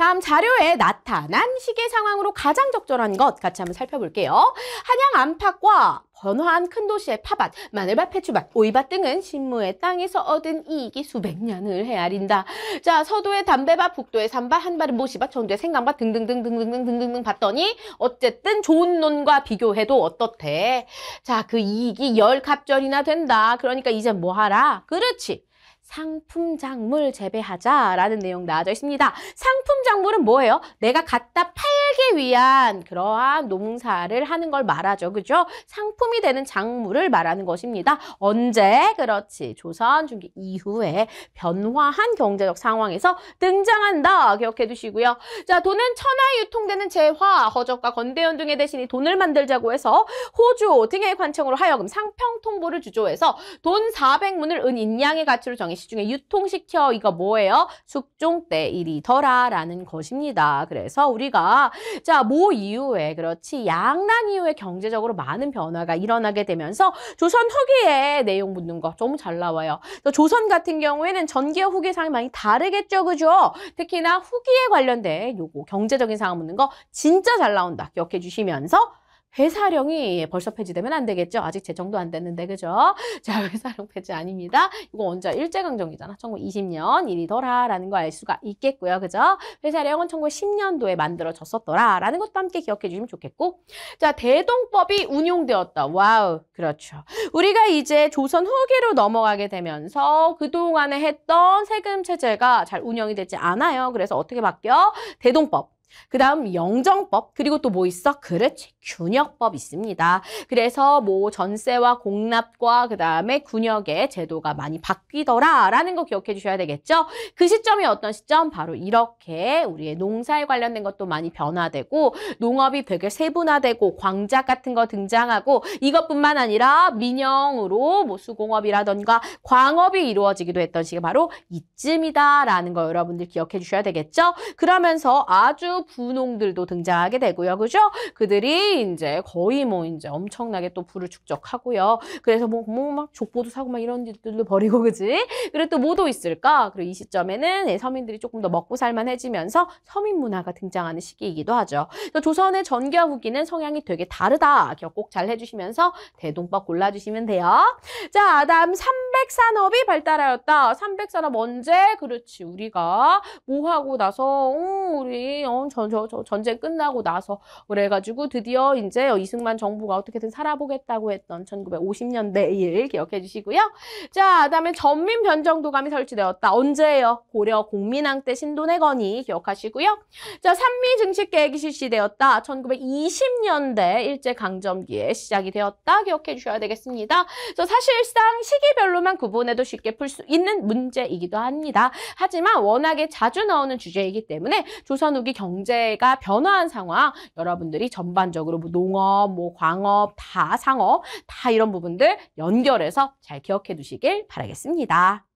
다음 자료에 나타난 시계 상황으로 가장 적절한 것 같이 한번 살펴볼게요. 한양 안팎과 번화한 큰 도시의 파밭, 마늘밭, 배추밭, 오이밭 등은 신무의 땅에서 얻은 이익이 수백 년을 헤아린다. 자, 서도의 담배밭, 북도의 산밭, 한발은 모시밭, 전주의 생강밭 등등등등등등등등 봤더니 어쨌든 좋은 논과 비교해도 어떻대? 자, 그 이익이 열 갑절이나 된다. 그러니까 이제 뭐 하라? 그렇지. 상품작물 재배하자라는 내용 나와져 있습니다. 상품작물은 뭐예요? 내가 갖다 팔기 위한 그러한 농사를 하는 걸 말하죠. 그죠? 상품이 되는 작물을 말하는 것입니다. 언제? 그렇지. 조선 중기 이후에 변화한 경제적 상황에서 등장한다. 기억해 두시고요. 자, 돈은 천하에 유통되는 재화, 허적과 건대현 등의 대신이 돈을 만들자고 해서 호주 등의 관청으로 하여금 상평통보를 주조해서 돈 400문을 은 인양의 가치로 정해 날씨 중에 유통시켜 이거 뭐예요? 숙종 때 일이더라라는 것입니다. 그래서 우리가 자 모 이후에 그렇지 양란 이후에 경제적으로 많은 변화가 일어나게 되면서 조선 후기에 내용 묻는 거 너무 잘 나와요. 조선 같은 경우에는 전기와 후기 상이 황 많이 다르겠죠, 그죠? 특히나 후기에 관련된 요거 경제적인 상황 묻는 거 진짜 잘 나온다. 기억해 주시면서 회사령이 벌써 폐지되면 안 되겠죠. 아직 제정도 안 됐는데 그죠? 자, 회사령 폐지 아닙니다. 이거 원자 일제강점기잖아. 1920년 일이더라라는 거 알 수가 있겠고요. 그죠? 회사령은 1910년도에 만들어졌었더라라는 것도 함께 기억해 주시면 좋겠고 자, 대동법이 운용되었다. 와우, 그렇죠. 우리가 이제 조선 후기로 넘어가게 되면서 그동안에 했던 세금 체제가 잘 운영이 되지 않아요. 그래서 어떻게 바뀌어? 대동법. 그 다음 영정법 그리고 또 뭐 있어? 그렇지 균역법 있습니다. 그래서 뭐 전세와 공납과 그 다음에 군역의 제도가 많이 바뀌더라 라는 거 기억해 주셔야 되겠죠. 그 시점이 어떤 시점? 바로 이렇게 우리의 농사에 관련된 것도 많이 변화되고 농업이 되게 세분화되고 광작 같은 거 등장하고 이것뿐만 아니라 민영으로 뭐 수공업이라던가 광업이 이루어지기도 했던 시기 바로 이쯤이다 라는 거 여러분들 기억해 주셔야 되겠죠. 그러면서 아주 부농들도 등장하게 되고요. 그죠? 그들이 이제 거의 뭐 이제 엄청나게 또 부를 축적하고요. 그래서 뭐, 뭐막 족보도 사고 막 이런 일들도 벌이고, 그지? 그리고 또 뭐도 있을까? 그리고 이 시점에는 네, 서민들이 조금 더 먹고 살만해지면서 서민 문화가 등장하는 시기이기도 하죠. 조선의 전기와 후기는 성향이 되게 다르다. 꼭 잘 해주시면서 대동법 골라주시면 돼요. 자, 다음 300산업이 발달하였다. 300산업 언제? 그렇지. 우리가 뭐 하고 나서, 어, 우리, 어, 전, 저, 저, 전쟁 끝나고 나서 그래가지고 드디어 이제 이승만 정부가 어떻게든 살아보겠다고 했던 1950년대 일 기억해 주시고요. 자, 그다음에 전민 변정도감이 설치되었다. 언제예요? 고려 공민왕 때 신도내건이 기억하시고요. 자, 산미 증식 계획이 실시되었다. 1920년대 일제 강점기에 시작이 되었다. 기억해 주셔야 되겠습니다. 그래서 사실상 시기별로만 구분해도 쉽게 풀 수 있는 문제이기도 합니다. 하지만 워낙에 자주 나오는 주제이기 때문에 조선 후기 경 경제가 변화한 상황 여러분들이 전반적으로 뭐 농업, 뭐 광업, 다 상업 다 이런 부분들 연결해서 잘 기억해 두시길 바라겠습니다.